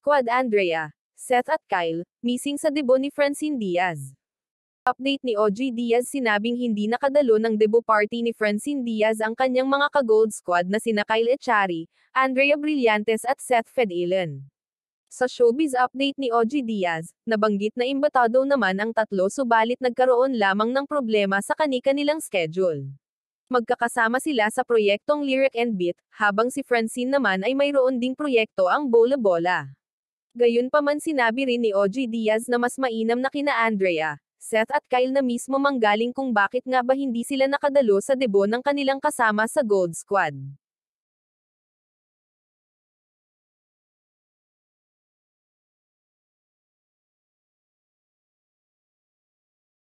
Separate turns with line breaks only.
Squad Andrea, Seth at Kyle, missing sa debo ni Francine Diaz. Update ni OG Diaz sinabing hindi nakadalo ng debo party ni Francine Diaz ang kanyang mga ka-gold squad na sina Kyle Echari, Andrea Brillantes at Seth Fedilan. Sa showbiz update ni OG Diaz, nabanggit na imbatado naman ang tatlo subalit nagkaroon lamang ng problema sa kanika nilang schedule. Magkakasama sila sa proyektong Lyric and Beat, habang si Francine naman ay mayroon ding proyekto ang Bola Bola. Gayunpaman sinabi rin ni OG Diaz na mas mainam na kina Andrea, Seth at Kyle na mismo manggaling kung bakit nga ba hindi sila nakadalo sa debo ng kanilang kasama
sa Gold Squad.